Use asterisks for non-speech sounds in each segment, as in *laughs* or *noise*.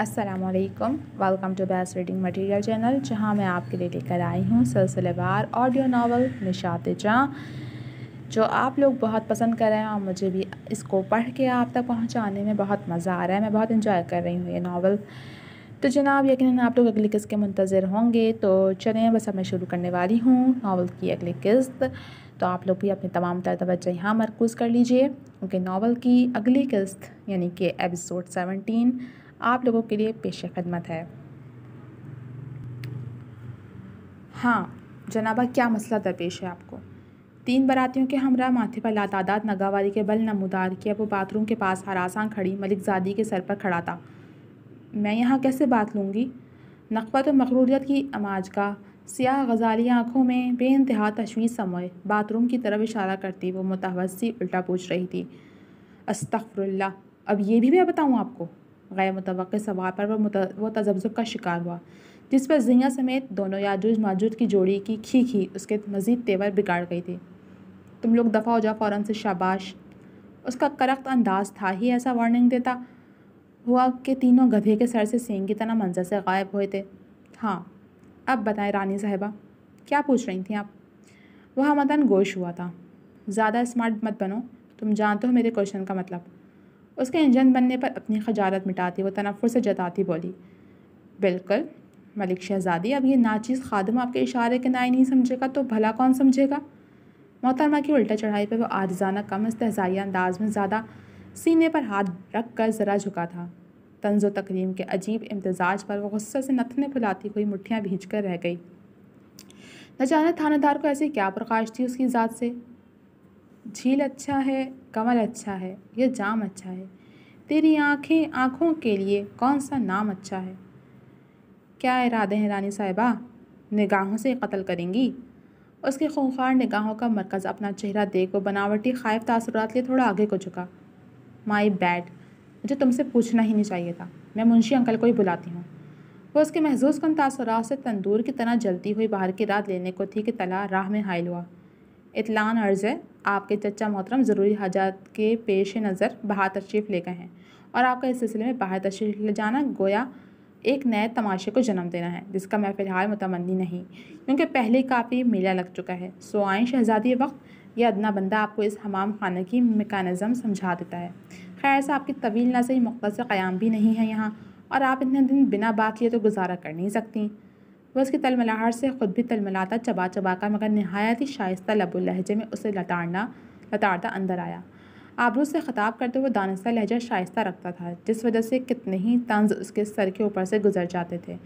असलकम welcome to best reading material channel जहां मैं आपके लिए लेकर आई हूं सिलसिलेवार ऑडियो नावल निशात जहाँ जो आप लोग बहुत पसंद कर रहे हैं और मुझे भी इसको पढ़ के आप तक पहुंचाने में बहुत मज़ा आ रहा है मैं बहुत इन्जॉय कर रही हूँ ये नावल तो जनाब यकीन आप लोग अगली किस्त के मंतज़र होंगे तो चलें बस अब मैं शुरू करने वाली हूँ नावल की अगली किस्त तो आप लोग भी अपनी तमाम तर यहाँ मरकूज़ कर लीजिए क्योंकि नावल की अगली किस्त यानी कि एपिसोड सेवनटीन आप लोगों के लिए पेश खदमत है हाँ जनाबा क्या मसला दरपेश है आपको तीन बरातियों के हमरा माथे पर लातादाद नगावारी के बल नमदार किया वो बाथरूम के पास हरासान खड़ी मलिकजादी के सर पर खड़ा था मैं यहाँ कैसे बात लूँगी नकबत मकरूरियत की अमाज का सियाह गजाली आँखों में बे इंतहा तशवीश समय बाथरूम की तरफ इशारा करती वो मुतवसी उल्टा पूछ रही थी अस्तफरल्ला अब ये भी मैं बताऊँ आपको गैर मुतव सवाल पर वह तजब्ज़ुब का शिकार हुआ जिस पर जिया समेत दोनों याजूज माजूद की जोड़ी की खी खी उसके मज़ीद तेवर बिगाड़ गई थी तुम लोग दफ़ा हो जाओ फ़ौरन से शाबाश उसका करख्त अंदाज था ही ऐसा वार्निंग देता हुआ कि तीनों गधे के सर से सेंग की तरह मंजर से गायब हुए थे हाँ अब बताएं रानी साहबा क्या पूछ रही थी आप वह मदन गोश हुआ था ज़्यादा स्मार्ट मत बनो तुम जानते हो मेरे क्वेश्चन का मतलब उसके इंजन बनने पर अपनी खजालत मिटाती वो तनफ़ुर से जताती बोली बिल्कुल मलिक शहजादी अब ये नाचीज़ खादम आपके इशारे के नाए नहीं समझेगा तो भला कौन समझेगा मोहतरमा की उल्टा चढ़ाई पर वह आजाना कम इस्तेजारिया अंदाज में ज़्यादा सीने पर हाथ रख कर ज़रा झुका था तंजो तकरीम के अजीब इम्तजाज पर वह गुस्से से नथने फुलाती हुई मुठियाँ भींच कर रह गई न जाने थानेदार को ऐसी क्या प्रकाश थी उसकी ज़ात से झील अच्छा है कमल अच्छा है या जाम अच्छा है तेरी आँखें आँखों के लिए कौन सा नाम अच्छा है क्या इरादे हैं रानी साहिबा निगाहों से कत्ल करेंगी उसके खूंखार निगाहों का मरकज़ अपना चेहरा देख वो बनावटी खाइफ तासरात लिए थोड़ा आगे को झुका माई बैड मुझे तुमसे पूछना ही नहीं चाहिए था मैं मुंशी अंकल को ही बुलाती हूँ वो उसके महजूस कन तासरात से तंदूर की तरह जलती हुई बाहर की रात लेने को थी कि तला राह में हायल हुआ इतलान अर्ज़ है आपके चचा मोहतरम ज़रूरी हजात के पेश नज़र बाहर तशरीफ़ ले गए हैं और आपका इस सिलसिले में बाहर तशरीफ़ ले जाना गोया एक नए तमाशे को जन्म देना है जिसका मैं फ़िलहाल मतमंदी नहीं क्योंकि पहले काफ़ी मेला लग चुका है सो आए शहजादी वक्त यह अदना बंदा आपको इस हमाम खाना की मेकानिज़म समझा देता है खैर से आपकी तवील नजर सही मुख्तर क़्याम भी नहीं है यहाँ और आप इतने दिन बिना बात लिए तो गुजारा कर नहीं सकती वह उसकी तलमलाहट से खुद भी तलमलाता चबा चबा का मगर नहायत ही शाइस्ता लबुल लहजे में उसे लताड़ना लताड़ता अंदर आया आबरू से ख़ताब करते हुए दानस्ता लहजा शाइस्ता रखता था जिस वजह से कितने ही तंज उसके सर के ऊपर से गुजर जाते थे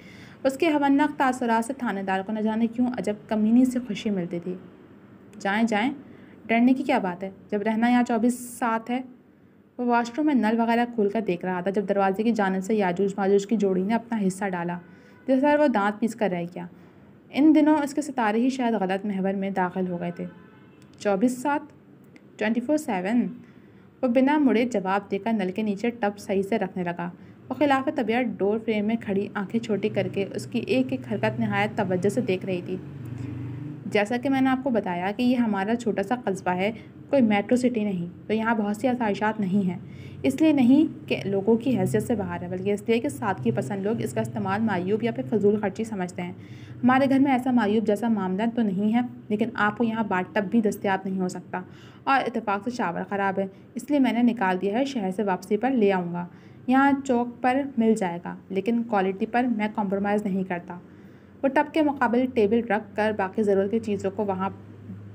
उसके हवनक तासरा से थानेदार को न जाने क्यों अजब कमीनी से खुशी मिलती थी जाएँ जाएँ डरने की क्या बात है जब रहना यहाँ चौबीस सात है वो वाशरूम में नल वगैरह खोल कर देख रहा था जब दरवाजे की जानब से याजूज माजूज की जोड़ी ने अपना हिस्सा डाला जैसा वो दांत पीस कर रह गया इन दिनों इसके सितारे ही शायद गलत महवर में दाखिल हो गए थे चौबीस सात ट्वेंटी फोर सेवन वो बिना मुड़े जवाब देकर नल के नीचे टब सही से रखने लगा वो खिलाफ तबीयत डोर फ्रेम में खड़ी आंखें छोटी करके उसकी एक एक हरकत नहायत तवज्जो से देख रही थी जैसा कि मैंने आपको बताया कि ये हमारा छोटा सा कस्बा है कोई मेट्रो सिटी नहीं तो यहाँ बहुत सी आसाइशात नहीं हैं इसलिए नहीं कि लोगों की हैसियत से बाहर है बल्कि इसलिए कि सात की पसंद लोग इसका इस्तेमाल मायूब या फिर फजूल खर्ची समझते हैं हमारे घर में ऐसा मायूब जैसा मामला तो नहीं है लेकिन आपको यहाँ बाट तब भी दस्तियाब नहीं हो सकता और इतफाक़ से शावर ख़राब है इसलिए मैंने निकाल दिया है शहर से वापसी पर ले आऊँगा यहाँ चौक पर मिल जाएगा लेकिन क्वालिटी पर मैं कॉम्प्रोमाइज़ नहीं करता वो टब के मुकाबले टेबल रख कर बाकी ज़रूरत की चीज़ों को वहाँ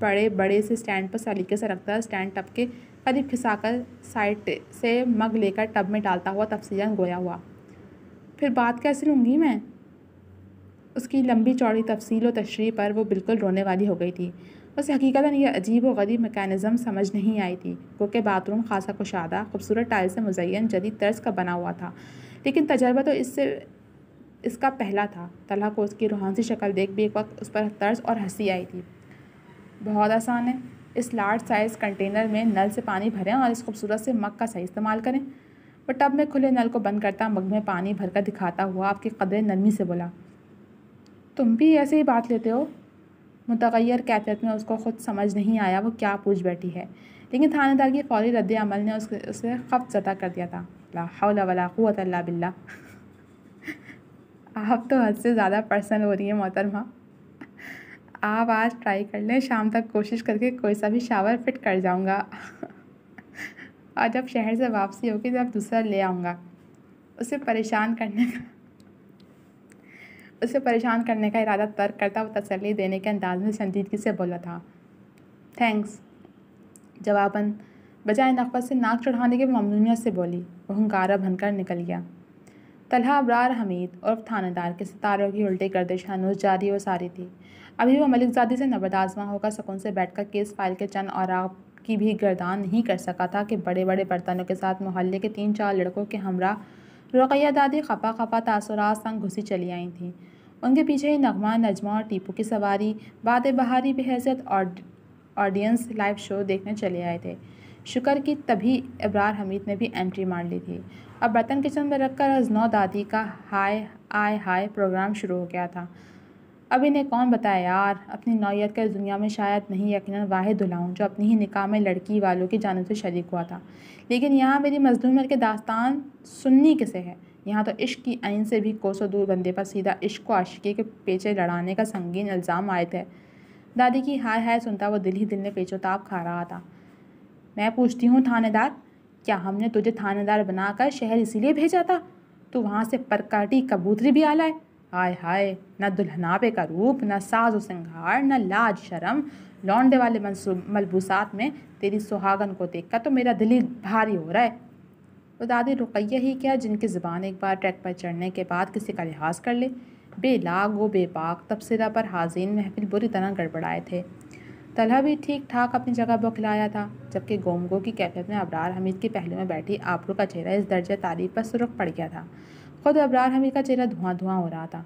बड़े बड़े से स्टैंड पर सलीके से रखता है स्टैंड टब के करीब खिसाकर साइड से मग लेकर टब में डालता हुआ तफसीला गोया हुआ फिर बात कैसे लूँगी मैं उसकी लंबी चौड़ी तफसील तशरी पर वो बिल्कुल रोने वाली हो गई थी उसे हकीकता यह अजीब व गरीब मेकानिज़म समझ नहीं आई थी क्योंकि बाथरूम खासा कुशादा खूबसूरत टाइल से मुजैन जदीद तर्ज का बना हुआ था लेकिन तजर्बा तो इससे इसका पहला था तला को उसकी रूहानसी शक्ल देख भी एक वक्त उस पर तर्ज और हंसी आई थी बहुत आसान है इस लार्ज साइज़ कंटेनर में नल से पानी भरें और इस खूबसूरत से मग का सही इस्तेमाल करें वो टब में खुले नल को बंद करता मग में पानी भरकर दिखाता हुआ आपकी कदर नरमी से बोला तुम भी ऐसे ही बात लेते हो मुतगैर कैफियत में उसको ख़ुद समझ नहीं आया वो क्या पूछ बैठी है लेकिन थानेदार की फौरी रद्द अमल ने उसके उसे खफ ज़दा कर दिया था लावत बिल्ला *laughs* आप तो हद से ज़्यादा पर्सनल हो रही है मोहतरमा आप आज ट्राई कर लें शाम तक कोशिश करके कोई सा भी शावर फिट कर जाऊँगा और जब शहर से वापसी होगी आप दूसरा ले आऊँगा उसे परेशान करने का उसे परेशान करने का इरादा तर्क करता वो तसली देने के अंदाज में संजीदगी से बोला था थैंक्स जवाबन बजाय नफ़त से नाक चढ़ाने के ममनूनियत से बोली वह हंकारा बनकर निकल गया तलहा अबरार हमीद और थानेदार के सितारों की उल्टी गर्दिश हनूस जारी और सारी थी अभी वो मलिकजादी से नबद आजमा होकर सकून से बैठकर केस फाइल के चंद और आप की भी गर्दान नहीं कर सका था कि बड़े बड़े बर्तनों के साथ मोहल्ले के तीन चार लड़कों के हमरा रुकैया दादी खपा खपा तासरात संग घुसी चली आई थी उनके पीछे ही नगमा नजमा और टीपू की सवारी बाद बहारी बेहसत और ऑडियंस लाइव शो देखने चले आए थे शुक्र की तभी इब्रार हमीद ने भी एंट्री मार ली थी अब बर्तन किचन में रखकर हजनौ दादी का हाय आय हाय प्रोग्राम शुरू हो गया था अब इन्हें कौन बताया यार अपनी नौीयत का इस दुनिया में शायद नहीं यकीन वाहिद दुलाऊँ जो अपनी ही निकाह में लड़की वालों की जानब से शरीक हुआ था लेकिन यहाँ मेरी मजलूमत के दास्तान सुन्नी किसे है यहाँ तो इश्क की आइन से भी कोसों दूर बंदे पर सीधा इश्क को आशिकी के पेचे लड़ाने का संगीन इल्ज़ाम आए थे दादी की हाय हाय सुनता वो दिल ही दिल में पेचोताप खा रहा था मैं पूछती हूँ थानेदार क्या हमने तुझे थानेदार बनाकर शहर इसीलिए भेजा था तो वहाँ से परकाटी कबूतरी भी आ लाए हाय हाय न दुल्हनापे का रूप न साज सिंगार न लाज शर्म लौंडे वाले मलबूसात में तेरी सुहागन को देखकर तो मेरा दिल ही भारी हो रहा है वो दादी रुकैया ही क्या जिनकी ज़बान एक बार ट्रैक पर चढ़ने के बाद किसी का लिहाज कर ले बेलाग व बेपाक तबसरा पर हाजिन महफिल बुरी तरह गड़बड़ाए थे तलहा भी ठीक ठाक अपनी जगह बौखलाया था जबकि गोमगो की कैफियत में अबरार हमीद के पहलू में बैठी आबरू का चेहरा इस दर्जे तारीफ पर सुरख पड़ गया था खुद अबरार हमीद का चेहरा धुआं धुआं हो रहा था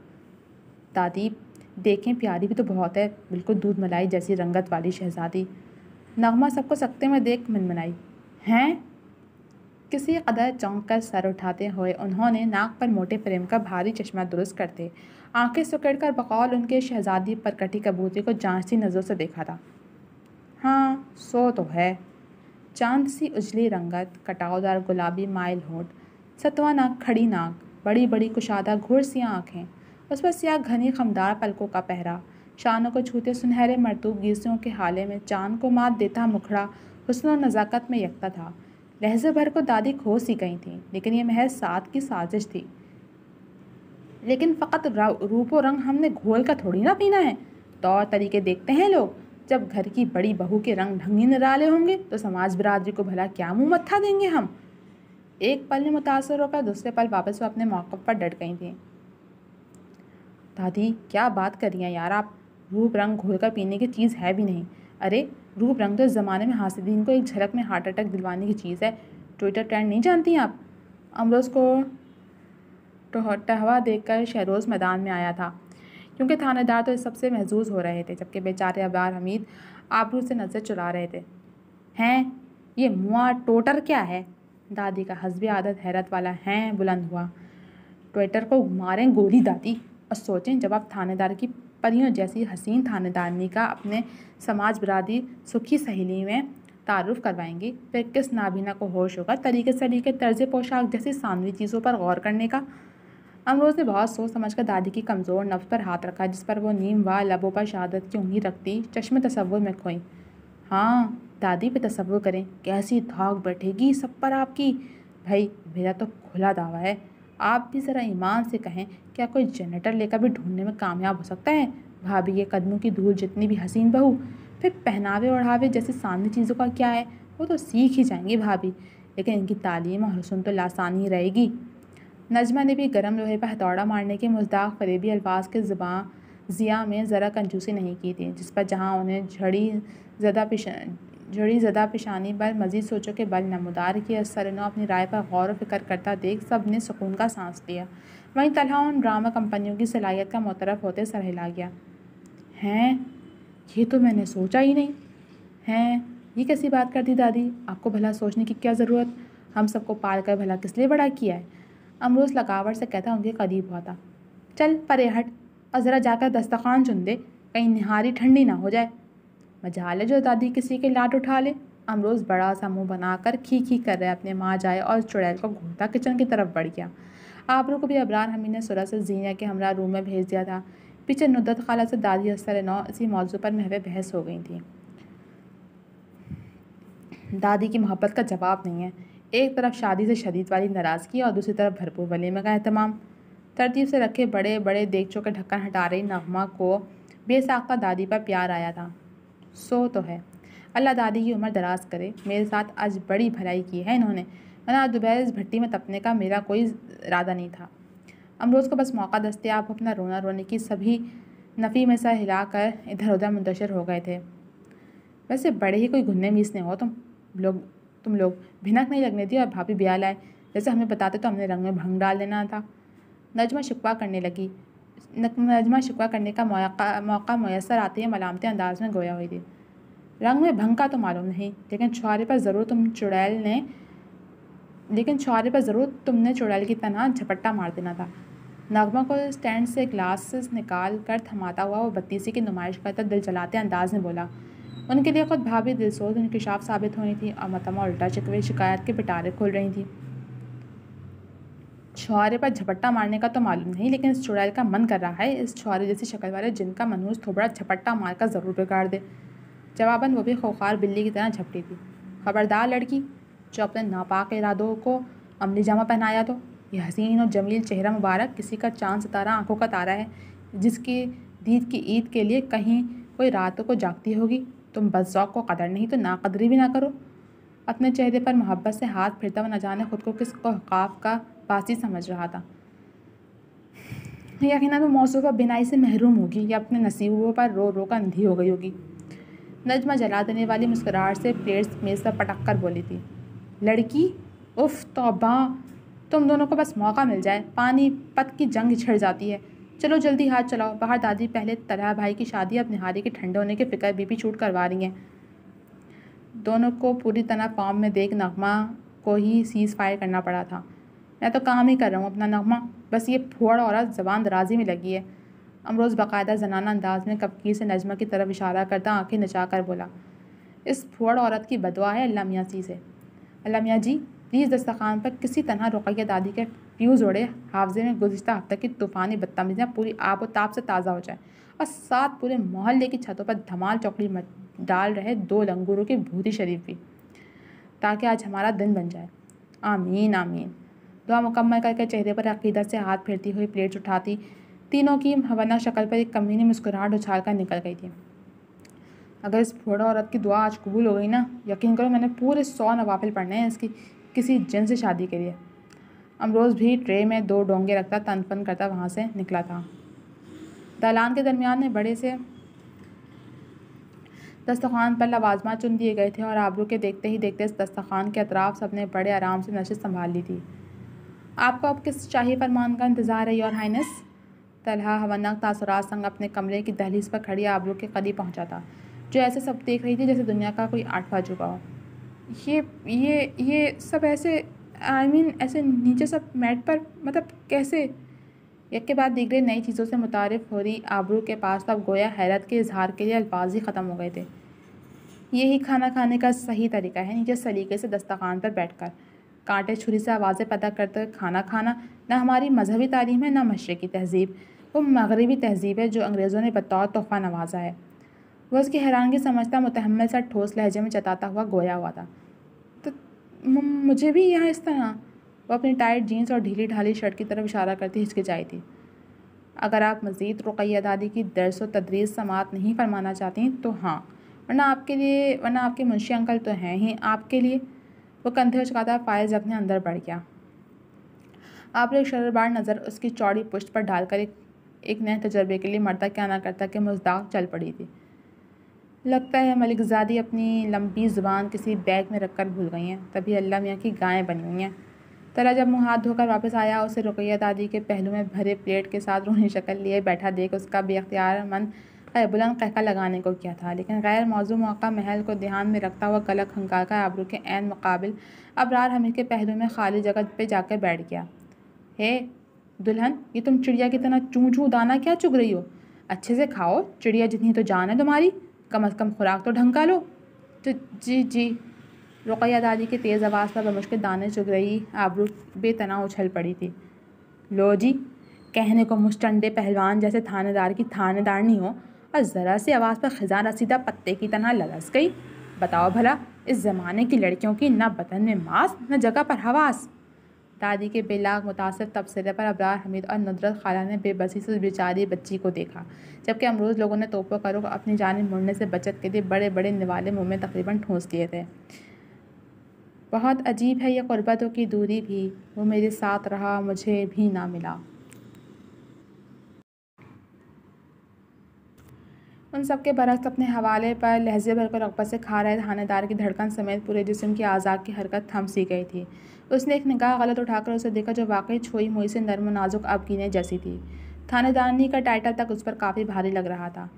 दादी देखें प्यारी भी तो बहुत है बिल्कुल दूध मलाई जैसी रंगत वाली शहजादी नगमा सबको सकते में देख मनमनाई हैं किसी कदर चौंक कर सर उठाते हुए उन्होंने नाक पर मोटे फ्रेम का भारी चश्मा दुरुस्त करते आंखें सुकड़ कर बकौल उनके शहजादी पर कटी कबूतरी को जांचती नज़रों से देखा था हाँ सो तो है चांद सी उजली रंगत कटावदार गुलाबी माइल होठ सतवा नाक खड़ी नाक बड़ी बड़ी कुशादा घुड़ सी आँखें उस पर सियाह घनी खमदार पलकों का पहरा शानों को छूते सुनहरे मरतूब गीसियों के हाले में चांद को मात देता मुखड़ा हुसन नज़ाकत में यकता था लहजे भर को दादी खो सी गई थी लेकिन ये महज साथ की साजिश थी लेकिन फ़कत रूप और रंग हमने घोल का थोड़ी ना पीना है तौर तरीके देखते हैं लोग जब घर की बड़ी बहू के रंग ढंगी निराले होंगे तो समाज बिरादरी को भला क्या मुँह मत्था देंगे हम एक पल में मुतासर होकर दूसरे पल वापस वो अपने मौक़ पर डट गई थी दादी क्या बात करिए यार आप रूप रंग घोल कर पीने की चीज़ है भी नहीं अरे रूप रंग तो इस ज़माने में हासिदीन को एक झलक में हार्ट अटैक दिलवाने की चीज़ है ट्विटर ट्रेंड नहीं जानती आप अमरोज़ को टहवा देखकर शहरोज़ मैदान में आया था क्योंकि थानेदार तो इस सबसे महजूज हो रहे थे जबकि बेचारे अबार हमीद आबरू से नज़र चुरा रहे थे हैं ये मुआ टोटर क्या है दादी का हसब आदत हैरत वाला हैं बुलंद हुआ ट्विटर को मारें गोली दादी और सोचें जब आप थानेदार की परियों जैसी हसीन थानेदारनी का अपने समाज बरदी सुखी सहेली में तारुफ करवाएंगी फिर किस नाबीना को होश होगा तरीके सलीके तर्ज पोशाक जैसी सानवी चीज़ों पर गौर करने का अमरोज ने बहुत सोच समझ कर दादी की कमज़ोर नफ्स पर हाथ रखा जिस पर वो नीम व लबों पर शहादत की उंगली रखती चश्मे तस्वुर में खोई हाँ दादी पे तस्वुर करें कैसी धाक बैठेगी सब पर आपकी भाई मेरा तो खुला दावा है आप भी ज़रा ईमान से कहें क्या कोई जनरेटर लेकर भी ढूंढने में कामयाब हो सकता है भाभी के कदमों की धूल जितनी भी हसीन बहू फिर पहनावे ओढ़ावे जैसे सामने चीज़ों का क्या है वो तो सीख ही जाएंगी भाभी लेकिन इनकी तालीम और हसन तो लासानी रहेगी नजमा ने भी गर्म लोहे पर हथौड़ा मारने के मजदाक फरेबी अल्फाज के जबाँ जिया में ज़रा कंजूसी नहीं की थी जिस पर जहाँ उन्हें झड़ी ज़दा पिशान झड़ी ज़दा पेशानी पर मज़ीद सोचों के बल नमदार किया सरनो अपनी राय पर गौर फिक्र करता देख सब ने सुकून का सांस लिया वहीं तलहा उन ड्रामा कंपनियों की सलाहियत का मोतरफ होते सर हिला गया हैं ये तो मैंने सोचा ही नहीं हैं ये कैसी बात कर दी दादी आपको भला सोचने की क्या ज़रूरत हम सबको पाल कर भला किस लिए बड़ा किया है अमरूज लगावट से कहता उनके करीब हुआ था चल परे हट और ज़रा जाकर दस्तखान चुन दे कहीं निहारी ठंडी ना हो जाए मजाले जो दादी किसी के लाट उठा ले अमरूज बड़ा सा मुंह बनाकर खी खी कर रहे अपने माँ जाए और चुड़ैल को घूमता किचन की तरफ बढ़ गया आबरू को भी अबरार हमी ने सुरह से जीना के हमरा रूम में भेज दिया था पीछे नुदत खाला से दादी अस्तर नौ इसी मौजू पर महवे बहस हो गई थी दादी की मोहब्बत का जवाब नहीं है एक तरफ शादी से शदीद वाली नाराज़गी और दूसरी तरफ भरपूर में का अहतमाम तरतीब से रखे बड़े बड़े देगचों के ढक्कन हटा रही नगमा को बेसाखा दादी पर प्यार आया था सो तो है अल्लाह दादी की उम्र दराज करे मेरे साथ आज बड़ी भलाई की है इन्होंने वरना आज दोपहर इस भट्टी में तपने का मेरा कोई इरादा नहीं था अमरोज़ को बस मौका आप अपना रोना रोने की सभी नफ़ी में सर हिला कर इधर उधर मुंतशर हो गए थे वैसे बड़े ही कोई घुन्ने मीसने हो तुम तो लोग तुम लोग भिनक नहीं लगने दी और भाभी ब्याह लाए जैसे हमें बताते तो हमने रंग में भंग डाल देना था नजमा शिकवा करने लगी नजमा शिकवा करने का मौका मौका मैसर आते हैं मलामते अंदाज में गोया हुई थी रंग में भंग का तो मालूम नहीं लेकिन छुआरे पर ज़रूर तुम चुड़ैल ने लेकिन छुआरे पर ज़रूर तुमने चुड़ैल की तरह झपट्टा मार देना था नगमा को स्टैंड से ग्लासेस निकाल कर थमाता हुआ वो बत्तीसी की नुमाइश करता दिल जलाते अंदाज में बोला उनके लिए खुद भाभी दिलसोज इंकशाफ साबित होनी थी और मतमा उल्टा चकवे शिकायत के पिटारे खोल रही थी छुहारे पर झपट्टा मारने का तो मालूम नहीं लेकिन इस चुड़ैल का मन कर रहा है इस छुहारे जैसी शक्ल वाले जिनका मनहूस थोबड़ा झपट्टा मारकर ज़रूर बिगाड़ दे जवाबन वो भी खोखार बिल्ली की तरह झपटी थी खबरदार लड़की जो अपने नापाक इरादों को अमली जामा पहनाया तो यह हसीन और जमील चेहरा मुबारक किसी का चांद सितारा आंखों का तारा है जिसकी दीद की ईद के लिए कहीं कोई रातों को जागती होगी तुम बस जौक को कदर नहीं तो नाकदरी भी ना करो अपने चेहरे पर मोहब्बत से हाथ फिरता हुआ न जाने खुद को किस काफ का बासी समझ रहा था यकीन मैं मौसू पर बिनाई से महरूम होगी या अपने नसीबों पर रो रो कर अंधी हो गई होगी नजमा जला देने वाली मुस्कुराहट से प्लेट्स मेज़ पर पटक कर बोली थी लड़की उफ तोबा तुम दोनों को बस मौका मिल जाए पानी पत की जंग छिड़ जाती है चलो जल्दी हाथ चलाओ बाहर दादी पहले तरह भाई की शादी अब निहारी के ठंडे होने की फिक्र बीपी छूट करवा रही हैं दोनों को पूरी तरह फॉर्म में देख नगमा को ही सीज़ फायर करना पड़ा था मैं तो काम ही कर रहा हूँ अपना नगमा बस ये फोड़ औरत जबान दराजी में लगी है अमरोज़ बाकायदा जनाना अंदाज में कपकीर से नजमा की तरफ इशारा करता आंखें नचा कर बोला इस फोड़ औरत की बदवा है अल्लाह मियाँ सी से अल्लाह मियाँ जी प्लीज़ दस्तखान पर किसी तरह रुकैया दादी के पीयूष जोड़े हाफजे में गुजशत हफ्ते की तूफ़ानी बदतमीजियाँ पूरी आब ताप से ताज़ा हो जाए और साथ पूरे मोहल्ले की छतों पर धमाल चौकड़ी डाल रहे दो लंगूरों की भूरी शरीफ भी ताकि आज हमारा दिन बन जाए आमीन आमीन दुआ मुकम्मल करके चेहरे पर अकीदत से हाथ फेरती हुई प्लेट्स उठाती तीनों की हवना शक्ल पर एक कमीनी मुस्कुराहट उछाल कर निकल गई थी अगर इस फोड़ा औरत की दुआ आज कबूल हो गई ना यकीन करो मैंने पूरे सौ नवाफिल पढ़ने हैं इसकी किसी जिन से शादी के लिए अमरोज़ भी ट्रे में दो डोंगे रखता तन पन करता वहाँ से निकला था दालान के दरमियान में बड़े से दस्तखान पर लवाजमा चुन दिए गए थे और आबरू के देखते ही देखते इस दस्तखान के अतराफ सबने बड़े आराम से नशे संभाल ली थी आपको अब किस शाही फरमान का इंतज़ार है योर हाइनस तलहा हवनक तासरा संग अपने कमरे की दहलीज पर खड़ी आबरू के करीब पहुँचा था जो ऐसे सब देख रही थी जैसे दुनिया का कोई आठवा चुका हो ये ये ये सब ऐसे आई I मीन mean, ऐसे नीचे सब मैट पर मतलब कैसे यक के बाद रहे नई चीज़ों से मुतारफ हो रही आबरू के पास तब गोया हैरत के इजहार के लिए अल्फाज ही ख़त्म हो गए थे यही खाना खाने का सही तरीका है नीचे सलीके से दस्तखान पर बैठ कर कांटे छुरी से आवाज़ें पैदा करते हुए खाना खाना ना हमारी मजहबी तालीम है ना मशरक़ी तहजीब वो मगरबी तहजीब है जो अंग्रेज़ों ने बतौर तोहफ़ा नवाजा है वह उसकी हैरानगी समझता मुतहमल सा ठोस लहजे में चताता हुआ गोया हुआ था मुझे भी यहाँ इस तरह वह अपनी टाइट जीन्स और ढीली ढाली शर्ट की तरफ इशारा करती हिचकिचाई थी अगर आप मज़ीद रुकैया दादी की दरस व तदरीस समात नहीं फरमाना चाहती तो हाँ वरना आपके लिए वरना आपके मुंशी अंकल तो हैं ही आपके लिए वो कंधे उचकाता फायज अपने अंदर बढ़ गया आप एक शरबार नज़र उसकी चौड़ी पुष्ट पर डालकर एक एक नए तजर्बे के लिए मरता क्या ना करता कि मुजदाक चल पड़ी थी लगता है मलिकज़ादी अपनी लंबी ज़ुबान किसी बैग में रख कर भूल गई हैं तभी अल्लाह मियाँ की गायें बनी हुई हैं तरह जब मुँह हाथ धोकर वापस आया उसे रुकैया दादी के पहलू में भरे प्लेट के साथ रोनी शक्ल लिए बैठा देख उसका बेख्तियार मन बुलंद कहका लगाने को किया था लेकिन गैर मौजू मौका महल को ध्यान में रखता हुआ गलत गलक का आबरू के एन मुकाबिल अबरार हमीर के पहलू में खाली जगह पे जाकर बैठ गया हे दुल्हन ये तुम चिड़िया की तरह चूँ चूँ दाना क्या चुग रही हो अच्छे से खाओ चिड़िया जितनी तो जान है तुम्हारी कम अज़ कम खुराक तो ढंग का लो तो जी जी रुकैया दादी की तेज़ आवाज़ पर बमुश्किल दाने चुग रही आबरू बेतना उछल पड़ी थी लो जी कहने को मुस्टंडे पहलवान जैसे थानेदार की थानेदारनी हो और ज़रा सी आवाज़ पर खजान रसीदा पत्ते की तरह ललस गई बताओ भला इस ज़माने की लड़कियों की ना बदन में मांस न जगह पर हवास दादी के बेलाग मुतासर तबसरे पर अबरार हमीद और नदरत खाला ने बेबसी से बेचारी बच्ची को देखा जबकि अमरूज लोगों ने तोपों करो अपनी जानब मुड़ने से बचत के लिए बड़े बड़े निवाले मुँह में तकरीबन ठूँस दिए थे बहुत अजीब है यह गुरबतों की दूरी भी वो मेरे साथ रहा मुझे भी ना मिला उन सब के बरस अपने हवाले पर लहजे भर को रकबत से खा रहे थानेदार की धड़कन समेत पूरे जिसम की आजाद की हरकत थम सी गई थी उसने एक निगाह गलत उठाकर उसे देखा जो वाकई छोई मोई से नरम नाजुक आबगीने जैसी थी थानेदारनी का टाइटल तक उस पर काफ़ी भारी लग रहा था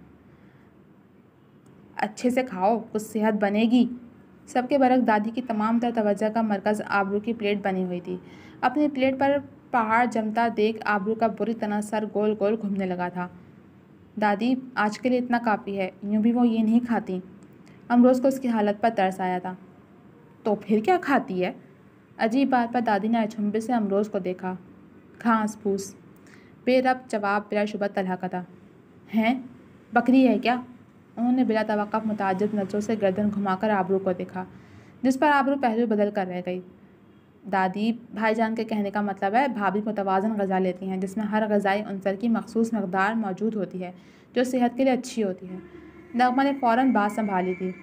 अच्छे से खाओ कुछ सेहत बनेगी सबके बरक दादी की तमाम तर तवज्जा का मरकज़ आबरू की प्लेट बनी हुई थी अपनी प्लेट पर पहाड़ जमता देख आबरू का बुरी तरह सर गोल गोल घूमने लगा था दादी आज के लिए इतना काफ़ी है यूँ भी वो ये नहीं खाती अमरोज़ को उसकी हालत पर तरस आया था तो फिर क्या खाती है अजीब बात पर दादी ने अचंभे से अमरोज को देखा घास फूस बेरब जवाब बिला शुबा तलह का था हैं बकरी है क्या उन्होंने बिला तवक़ मुताजब नज़रों से गर्दन घुमाकर आबरू को देखा जिस पर आबरू पहलू बदल कर रह गई दादी भाईजान के कहने का मतलब है भाभी मुतवाजन गज़ा लेती हैं जिसमें हर गज़ाई अनसर की मखसूस मकदार मौजूद होती है जो सेहत के लिए अच्छी होती है नगमा ने फ़ौर बात संभाली थी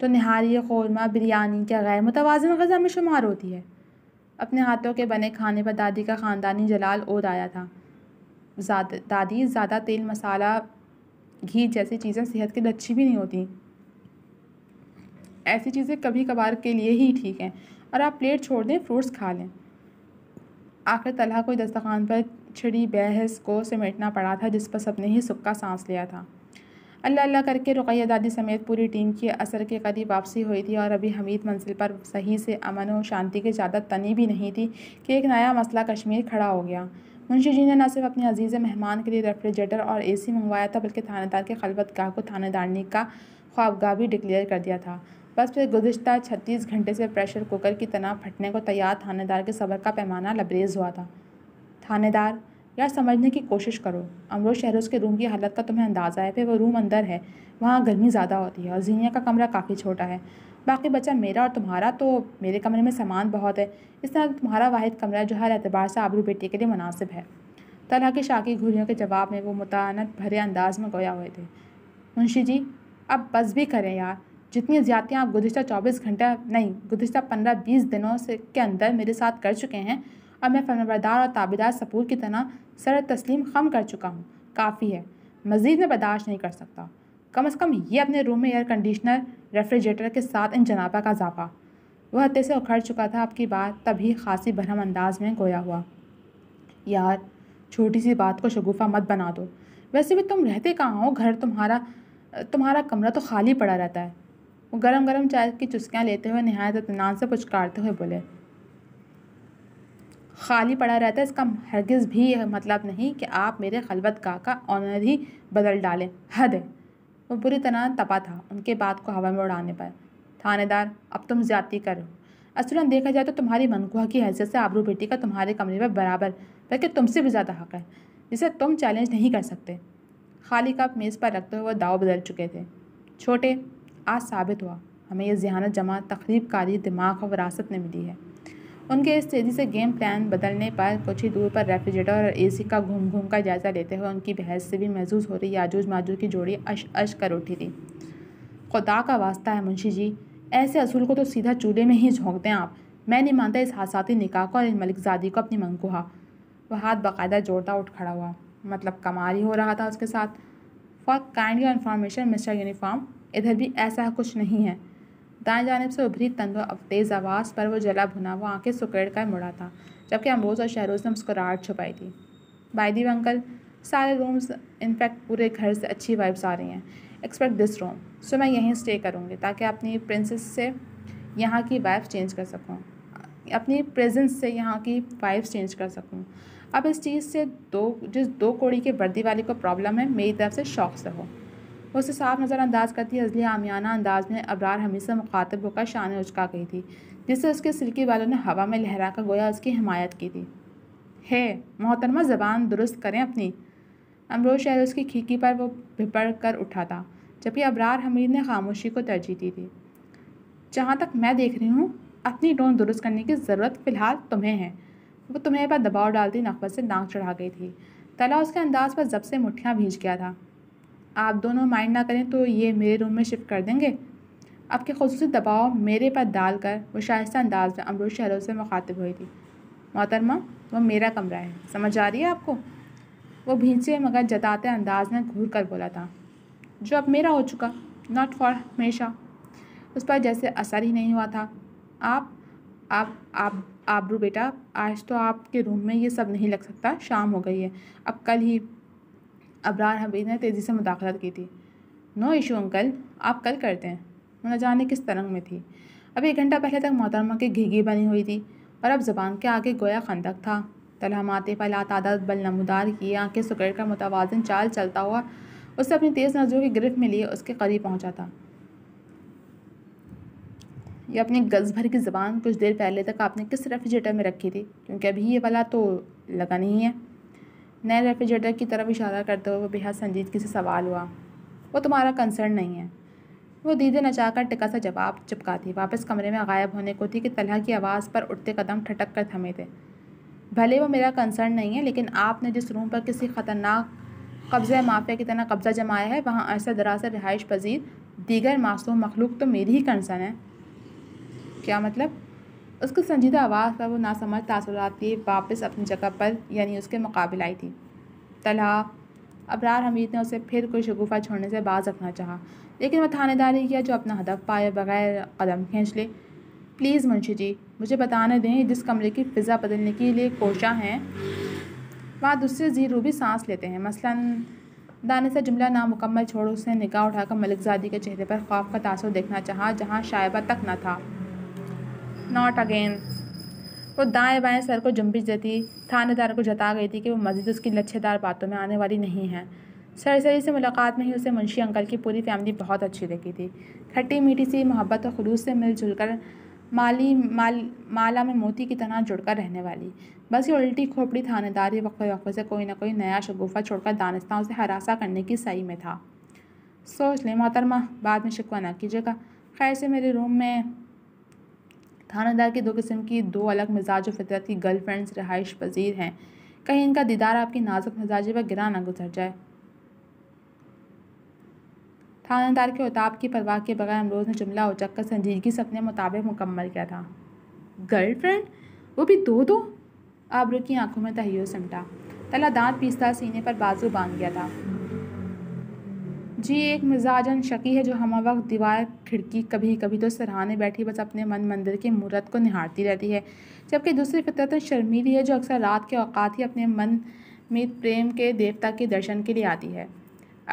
तो नहारी कौरमा बिरयानी क्या गैर मुतवाजन गज़ा में शुमार होती है अपने हाथों के बने खाने पर दादी का ख़ानदानी जलाल और आया था ज़्यादा दादी ज़्यादा तेल मसाला घी जैसी चीज़ें सेहत के लिए अच्छी भी नहीं होती ऐसी चीज़ें कभी कभार के लिए ही ठीक हैं और आप प्लेट छोड़ दें फ्रूट्स खा लें आखिर तलहा को दस्तखान पर छिड़ी बहस को समेटना पड़ा था जिस पर सबने ही सुक्का सांस लिया था अल्लाह अल्लाह करके रुकैया दादी समेत पूरी टीम की असर के करीब वापसी हुई थी और अभी हमीद मंजिल पर सही से अमन और शांति की ज़्यादा तनी भी नहीं थी कि एक नया मसला कश्मीर खड़ा हो गया मुंशी जी ने न सिर्फ अपने अजीज़ मेहमान के लिए रेफ्रिजरेटर और सी मंगवाया था बल्कि थानेदार के खलबत गाह को थानेदारनी का ख्वाबगाह भी डिक्लेयर कर दिया था बस फिर गुजशत छत्तीस घंटे से प्रेशर कुकर की तनाव फटने को तैयार थानेदार के सबर का पैमाना लबरेज हुआ था थानेदार या समझने की कोशिश करो अमरोज शहरोज के रूम की हालत का तुम्हें अंदाज़ा है फिर वो रूम अंदर है वहाँ गर्मी ज़्यादा होती है और जीनिया का कमरा काफ़ी छोटा है बाकी बच्चा मेरा और तुम्हारा तो मेरे कमरे में सामान बहुत है इस तरह तुम्हारा वाद कमरा जो हर एतबार से आबरू बेटी के लिए मुनासिब है तला की शाकी घुरियों के जवाब में वो मुतानत भरे अंदाज में गोया हुए थे मुंशी जी अब बस भी करें यार जितनी ज़्यादतियाँ आप गुजशत चौबीस घंटा नहीं गुजशत पंद्रह बीस दिनों से के अंदर मेरे साथ कर चुके हैं और मैं फर्मबरदार और ताबेदार सपूर की तरह सर तस्लीम खम कर चुका हूँ काफ़ी है मज़ीद मैं बर्दाश्त नहीं कर सकता कम अज़ कम ये अपने रूम में एयर कंडीशनर रेफ्रिजरेटर के साथ इन जनाबा का इजाफा वह हत्ते से उखड़ चुका था आपकी बात तभी खासी भरम अंदाज में गोया हुआ यार छोटी सी बात को शगुफा मत बना दो वैसे भी तुम रहते कहाँ हो घर तुम्हारा तुम्हारा कमरा तो खाली पड़ा रहता है वो गरम गरम चाय की चुस्कियाँ लेते हुए नहायत इतमान से पुचकारते हुए बोले खाली पड़ा रहता है इसका हरगिज़ भी मतलब नहीं कि आप मेरे खलबत गाह का ऑनर ही बदल डालें हद है वो बुरी तरह तपा था उनके बात को हवा में उड़ाने पर थानेदार अब तुम ज्यादती करो असलन देखा जाए तो तुम्हारी मनकुआ की हैसियत से आबरू बेटी का तुम्हारे कमरे में बराबर बल्कि तुमसे भी ज़्यादा हक है जिसे तुम चैलेंज नहीं कर सकते खाली कप मेज़ पर रखते हुए दाव बदल चुके थे छोटे आज साबित हुआ हमें यह जहानत जमा तकरीब कारी दिमाग और विरासत में मिली है उनके इस तेज़ी से गेम प्लान बदलने पर कुछ ही दूर पर रेफ्रिजरेटर और एसी का घूम घूम का जायजा लेते हुए उनकी बहस से भी महसूस हो रही याजूज माजूज की जोड़ी अश अश कर उठी थी खुदा का वास्ता है मुंशी जी ऐसे असूल को तो सीधा चूल्हे में ही झोंकते हैं आप मैं नहीं मानता इस हादसाती निकाह को और इन मलिकजादी को अपनी हा वह हाथ बाकायदा जोड़ता उठ खड़ा हुआ मतलब कमाल ही हो रहा था उसके साथ for kind your information mister uniform इधर भी ऐसा कुछ नहीं है दाएं जानब से उभरी तंद अब तेज़ आवाज़ पर वो जला भुना वो आंखें सुकड़ कर मुड़ा था जबकि अमरोज़ और शहरोज़ ने मुस्कुराहट छुपाई थी बाईदी अंकल सारे रूम्स इनफैक्ट पूरे घर से अच्छी वाइब्स आ रही हैं एक्सपेक्ट दिस रूम सो मैं यहीं स्टे करूँगी ताकि अपनी प्रिंसेस से यहाँ की वाइफ चेंज कर सकूँ अपनी प्रेजेंस से यहाँ की वाइफ चेंज कर सकूँ अब इस चीज़ से दो जिस दो कोड़ी के वर्दी वाली को प्रॉब्लम है मेरी तरफ से शौक से हो उसे साफ नज़रअंदाज करती हजली आमियाना अंदाज में अबरार से मुखातब होकर शान उचका गई थी जिससे उसके सिल्की वालों ने हवा में लहरा कर गोया उसकी हिमायत की थी है मोहतरमा ज़बान दुरुस्त करें अपनी अमरोज शहर उसकी खिड़की पर वो भिपड़ कर उठा था जबकि अबरार हमीद ने खामोशी को तरजीह दी थी जहाँ तक मैं देख रही हूँ अपनी टोन दुरुस्त करने की ज़रूरत फ़िलहाल तुम्हें है वो तुम्हें पर दबाव डालती नकबत से नाक चढ़ा गई थी तला उसके अंदाज पर जब से मुठियाँ भीज गया था आप दोनों माइंड ना करें तो ये मेरे रूम में शिफ्ट कर देंगे आपके खसूस दबाव मेरे पर डाल कर वो शाइस्त अंदाज में अमरूद शहरों से मुखातिब हुई थी मोहतरमा वो मेरा कमरा है समझ आ रही है आपको वो भींचे मगर जताते अंदाज में घूर कर बोला था जो अब मेरा हो चुका नॉट फॉर हमेशा उस पर जैसे असर ही नहीं हुआ था आप आप आप आबरू बेटा आज तो आपके रूम में ये सब नहीं लग सकता शाम हो गई है अब कल ही अबरार हबीब ने तेज़ी से मुदाखलत की थी नो इशू अंकल आप कल करते हैं मैं जाने किस तरंग में थी अब एक घंटा पहले तक मोहतरमा की घीघी बनी हुई थी और अब जबान के आगे गोया खंदक था तलहमाते फैला तादाद बल नमदार किए आँखें सुकड़ कर मुतवाजन चाल चलता हुआ उसे अपनी तेज़ नजरों की गिरफ्त में लिए उसके करीब पहुँचा था यह अपनी गज़ भर की ज़बान कुछ देर पहले तक आपने किस रेफ्रिजरेटर में रखी थी क्योंकि अभी ये वाला तो लगा नहीं है नए रेफ्रिजरेटर की तरफ इशारा करते हुए बेहद संजीदगी से सवाल हुआ वो तुम्हारा कंसर्न नहीं है वो दीदे नचा कर टिका सा जवाब चिपका थी वापस कमरे में गायब होने को थी कि तलह की आवाज़ पर उठते कदम ठटक कर थमे थे भले वो मेरा कंसर्न नहीं है लेकिन आपने जिस रूम पर किसी ख़तरनाक कब्ज़ माफिया की तरह कब्ज़ा जमाया है वहाँ अरसा दरा से रिहाइश पजीर दीगर मासूम मखलूक तो मेरी ही कंसर्न है क्या मतलब उसकी संजीदा आवाज़ पर वो नासमझ तासुराती वापस अपनी जगह पर यानी उसके मुकाबले आई थी तलहा अबरार हमीद ने उसे फिर कोई शगुफा छोड़ने से बाज रखना चाहा लेकिन वह थानेदार ही किया जो अपना हदफ पाए बगैर कदम खींच ले प्लीज़ मुंशी जी मुझे बताने दें जिस कमरे की फ़िज़ा बदलने के लिए कोशा हैं वहाँ दूसरे जी भी सांस लेते हैं मसलन दाने से जुमला नामुकम्मल छोड़ उसने निकाह उठाकर मलिकजादी के चेहरे पर खौफ का तासर देखना चाहा जहाँ शायबा तक न था नॉट अगेन वो दाएं बाएं सर को जुम्बिश देती थानेदार को जता गई थी कि वो मजीद उसकी लच्छेदार बातों में आने वाली नहीं है सरसरी से मुलाकात में ही उसे मुंशी अंकल की पूरी फैमिली बहुत अच्छी लगी थी खट्टी मीठी सी मोहब्बत और खलूस से मिलजुल कर माली माल माला में मोती की तरह जुड़कर रहने वाली बस ये उल्टी खोपड़ी थानेदार ही वक्फे वक्फे से कोई ना कोई नया शगुफा छोड़कर दानिस्तान से हरासा करने की सही में था सोच लें मोहतरमा बाद में शिकवा ना कीजिएगा खैर से मेरे रूम में दार की दो किस्म की दो अलग मिजाज और फितरत की फ्रेंड्स रहाइश पजीर हैं कहीं इनका दीदार आपकी नाजुक मिजाजी पर गिरा ना गुजर जाए थानेदार के उताब की परवाह के बगैर अमरोज ने जुमला उचक कर संजीदगी से अपने मुताबिक मुकम्मल किया था गर्ल फ्रेंड वो भी दो दो आबरू की आंखों में तहियो सिमटा तला दांत पीसता सीने पर बाजू बांध गया था जी एक मिजाजन शकी है जो हम वक्त दीवार खिड़की कभी कभी तो सराहाने बैठी बस अपने मन मंदिर की मूर्त को निहारती रहती है जबकि दूसरी फितरत शर्मीली है जो अक्सर रात के अवकात ही अपने मन मित प्रेम के देवता के दर्शन के लिए आती है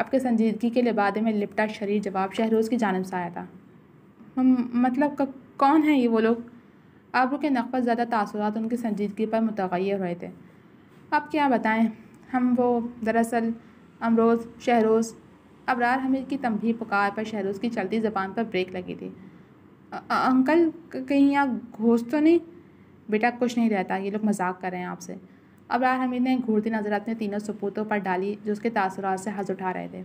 अब के संजीदगी के लिबादे में लिपटा शरीर जवाब शहरोज़ की जानब से आया था मतलब कौन है ये वो लोग आप के नकबत ज़्यादा तसरत उनकी संजीदगी पर मुतहर हुए थे अब क्या बताएं हम वो दरअसल अमरोज़ शहरोज़ अबरार हमीद की तमभी पुकार पर शहरोज की चलती ज़बान पर ब्रेक लगी थी अंकल कहीं यहाँ घोष तो नहीं बेटा कुछ नहीं रहता ये लोग मजाक कर रहे हैं आपसे अबरार हमीद ने घूरती नज़र अपने तीनों सपूतों पर डाली जो उसके तासरार से हज़ उठा रहे थे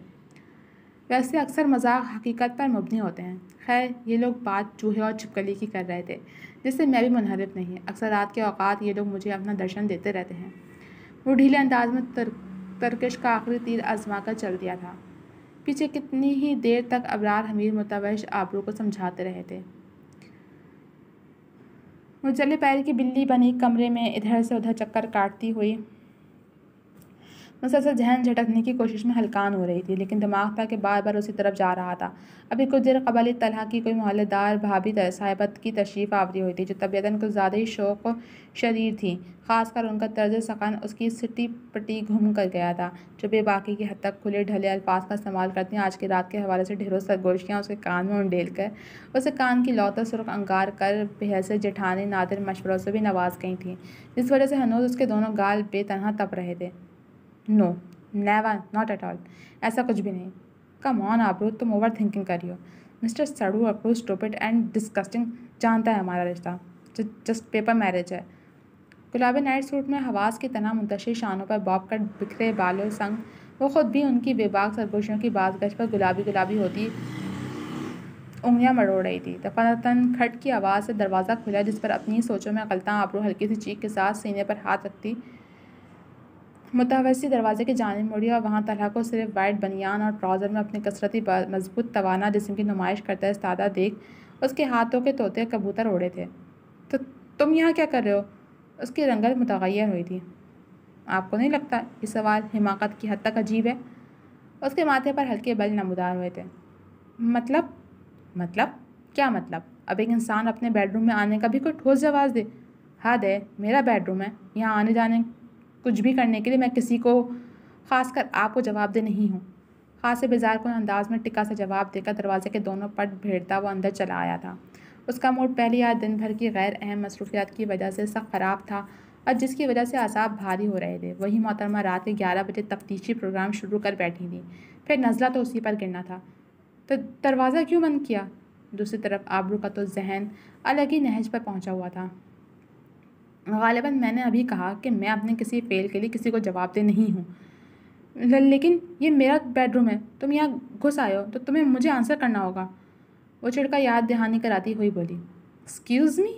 वैसे अक्सर मजाक हकीकत पर मबनी होते हैं खैर ये लोग बात चूहे और छिपकली की कर रहे थे जिससे मैं भी मुनहरब नहीं अक्सर रात के अवकात ये लोग मुझे अपना दर्शन देते रहते हैं वो ढीले अंदाज में तर, तरकश का आखिरी तीर आजमा कर चल दिया था पीछे कितनी ही देर तक अबरार हमीर मुतवश आबरू को समझाते रहे थे मुजले पैर की बिल्ली बनी कमरे में इधर से उधर चक्कर काटती हुई मुसलसल जहन झटकने की कोशिश में हलकान हो रही थी लेकिन दिमाग था कि बार बार उसी तरफ जा रहा था अभी कुछ देर कबल तलहा की कोई मोहल्लेदार भाभी साहिबत की तशरीफ़ आवरी हुई थी जो तबीयता को ज़्यादा ही शौक शरीर थी खासकर उनका तर्ज सकान उसकी सिटी पटी घूम कर गया था जो बेबाकी की हद तक खुले ढले अल्फाज का इस्तेमाल करती हैं आज की रात के हवाले से ढेरों सरगोशियाँ उसके कान में उंडेल कर उसे कान की लौता सुरख अंगार कर बेहसे जेठाने नादिर मशवरों से भी नवाज गई थी जिस वजह से हनोज उसके दोनों गाल बेतनहा तप रहे थे no never not at all ऐसा कुछ भी नहीं कम ऑन आबरू तुम ओवर थिंकिंग करियो मिस्टर सड़ू अप्रूव स्टूपिड एंड डिस्कस्टिंग जानता है हमारा रिश्ता जस्ट पेपर मैरिज है गुलाबी नाइट सूट में हवास की तरह मुंतशिर शानों पर बॉब कट बिखरे बालों संग वो खुद भी उनकी बेबाक सरगोशियों की बात गज पर गुलाबी गुलाबी होती उंगलियां मरोड़ रही थी दफातन खट की आवाज़ से दरवाज़ा खुला जिस पर अपनी सोचों में गलता आबरू हल्की सी चीख के साथ सीने पर हाथ रखती मुतावसी दरवाजे की जानब मुड़ी और वहाँ तलहा को सिर्फ वाइट बनियान और ट्राउज़र में अपनी कसरती मजबूत तोाना जिसम की नुमाइश करता है सादा देख उसके हाथों के तोते कबूतर उड़े थे तो तुम यहाँ क्या कर रहे हो उसकी रंगत मुतर हुई थी आपको नहीं लगता ये सवाल हिमाकत की हद तक अजीब है उसके माथे पर हल्के बल नमदार हुए थे मतलब मतलब क्या मतलब अब एक इंसान अपने बेडरूम में आने का भी कोई ठोस जवाब दे हद हाँ है मेरा बेडरूम है यहाँ आने जाने कुछ भी करने के लिए मैं किसी को खासकर आपको दे नहीं हूँ खास बेजार को अंदाज में टिका सा जवाब देकर दरवाजे के दोनों पट भेड़ता वो अंदर चला आया था उसका मूड पहली या दिन भर की गैर अहम मसरूफियात की वजह से सख्त ख़राब था और जिसकी वजह से आसाब भारी हो रहे थे वही मोहतरमा रात के ग्यारह बजे तफ्तीशी प्रोग्राम शुरू कर बैठी थी फिर नज़ला तो उसी पर गिरना था तो दरवाज़ा क्यों बंद किया दूसरी तरफ आबरू का तो जहन अलग ही नहज पर पहुंचा हुआ था गालिबा मैंने अभी कहा कि मैं अपने किसी फेल के लिए किसी को जवाब दे नहीं हूँ लेकिन ये मेरा बेडरूम है तुम यहाँ घुस आए हो तो तुम्हें मुझे आंसर करना होगा वो चिड़का याद दहानी कराती हुई बोली एक्सक्यूज़ मी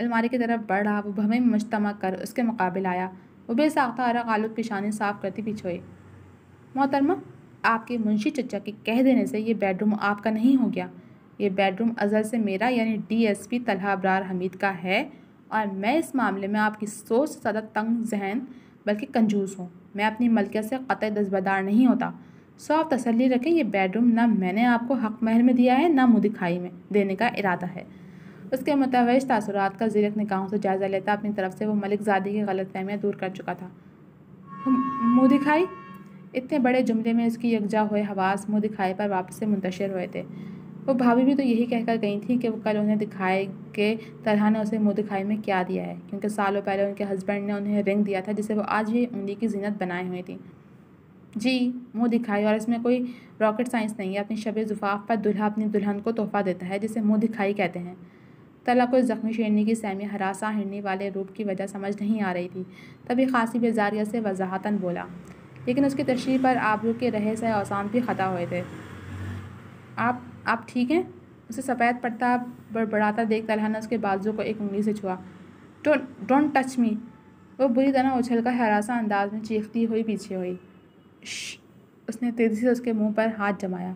अलमारी की तरफ बढ़ रहा वो भमें मुश्तम कर उसके मुकाबले आया वो बेसाख्ता अरक आलू पेशानी साफ करती पिछोए मोहतरमा आपके मुंशी चचा के कह देने से ये बेडरूम आपका नहीं हो गया ये बेडरूम अजल से मेरा यानी D S P Talha Abrar Hameed का है और मैं इस मामले में आपकी सोच से ज़्यादा तंग जहन बल्कि कंजूस हूँ मैं अपनी मलकियत से कतई दस्बदार नहीं होता सो आप तसली रखें यह बेडरूम ना मैंने आपको हक महल में दिया है ना मुदिखाई में देने का इरादा है उसके मुतवज तसरत का जीरक निकाहों से जायज़ा लेता अपनी तरफ से वो मलिक ज़दी की गलत फहमियाँ दूर कर चुका था मुँह दिखाई इतने बड़े जुमले में उसकी यकजा हुए हवास मुँह दिखाई पर वापस से मुंतशर हुए थे वो भाभी भी तो यही कहकर गई थी कि वो कल उन्हें दिखाए के तरह ने उसे मुँह दिखाई में क्या दिया है क्योंकि सालों पहले उनके हस्बैंड ने उन्हें रिंग दिया था जिसे वो आज भी उंगली की जीनत बनाए हुई थी जी मुँह दिखाई और इसमें कोई रॉकेट साइंस नहीं है अपनी शब जुफाफ पर दुल्हा अपनी दुल्हन को तोहफा देता है जिसे मुँह दिखाई कहते हैं तला को ज़ख्मी शेरनी की सैमी हरासा हिरनी वाले रूप की वजह समझ नहीं आ रही थी तभी खासी बेजारिया से वजाहतन बोला लेकिन उसकी तशरी पर आबरू के रहे से औसान भी ख़ता हुए थे आप आप ठीक हैं उसे सफ़ेद पट्टा बड़बड़ाता देख तलहा ने उसके बाजू को एक उंगली से छुआ डोंट डोंट टच मी वो बुरी तरह उछल कर हरासा अंदाज में चीखती हुई पीछे हुई उसने तेज़ी से उसके मुंह पर हाथ जमाया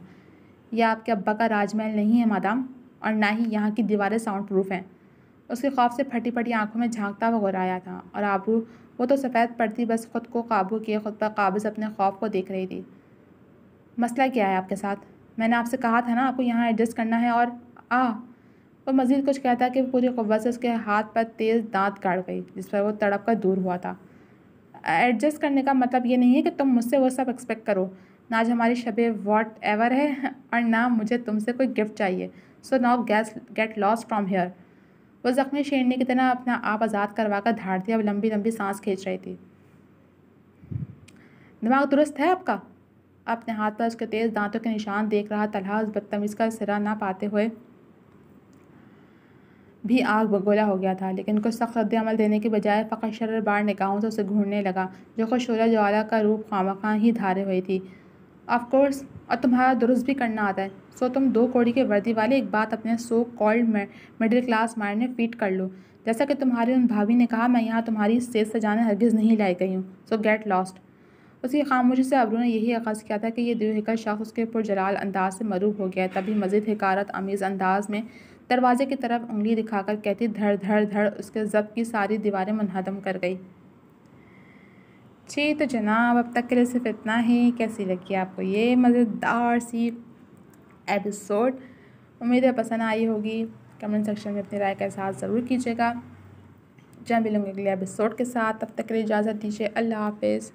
यह आपके अब्बा का राजमहल नहीं है मादाम और ना ही यहाँ की दीवारें साउंड प्रूफ हैं उसके खौफ से फटी फटी आंखों में झांकता हुआ घुराया था और आबू वो तो सफ़ेद पड़ती बस खुद को काबू किए खुद पर काबज अपने खौफ को देख रही थी मसला क्या है आपके साथ मैंने आपसे कहा था ना आपको यहाँ एडजस्ट करना है और आ और मज़ीद कुछ कहता है कि पूरी कवत से उसके हाथ पर तेज़ दांत काट गई जिस पर वो तड़प कर दूर हुआ था एडजस्ट करने का मतलब ये नहीं है कि तुम मुझसे वो सब एक्सपेक्ट करो ना आज हमारी शब वॉट एवर है और ना मुझे तुमसे कोई गिफ्ट चाहिए so now guys get lost from here वो ज़ख्मी शेरनी की तरह अपना आप आज़ाद करवा कर धाड़ती और लंबी लंबी सांस खींच रही थी दिमाग दुरुस्त है आपका अपने हाथ पर उसके तेज़ दांतों के निशान देख रहा तलहा उस बदतमीज़ का सिरा ना पाते हुए भी आग बगोला हो गया था लेकिन कुछ सख्त रद्द देने के बजाय फ़कत शर्र बार निकाहों से उसे घूरने लगा जो खुश शोला ज्वाला का रूप खामखा ही धारे हुई थी ऑफकोर्स और तुम्हारा दुरुस्त भी करना आता है सो तुम दो कोड़ी के वर्दी वाले एक बात अपने so called middle class mind में फीट कर लो जैसा कि तुम्हारी उन भाभी ने कहा मैं यहाँ तुम्हारी स्टेज से जाने हरगिज़ नहीं लाई गई हूँ सो गेट लॉस्ट उसकी खामोशी से अबरू ने यही आगाज़ किया था कि यह दिलहिकल शख्स उसके पुरजलाल अंदाज से मरूब हो गया तभी मज़ीद हकारत अमीज़ अंदाज में दरवाजे की तरफ उंगली दिखाकर कहती धड़ धड़ धड़ उसके जब की सारी दीवारें मनहदम कर गई ठीक तो जनाब अब तक के लिए सिर्फ इतना ही कैसी लगी आपको ये मज़ेदार सी एपिसोड उम्मीद है पसंद आई होगी कमेंट सेक्शन में अपनी राय का एहसास ज़रूर कीजिएगा जहाँ मिलूँगी अगले एपिसोड के साथ तब तक के लिए इजाज़त दीजिए अल्लाह हाफिज़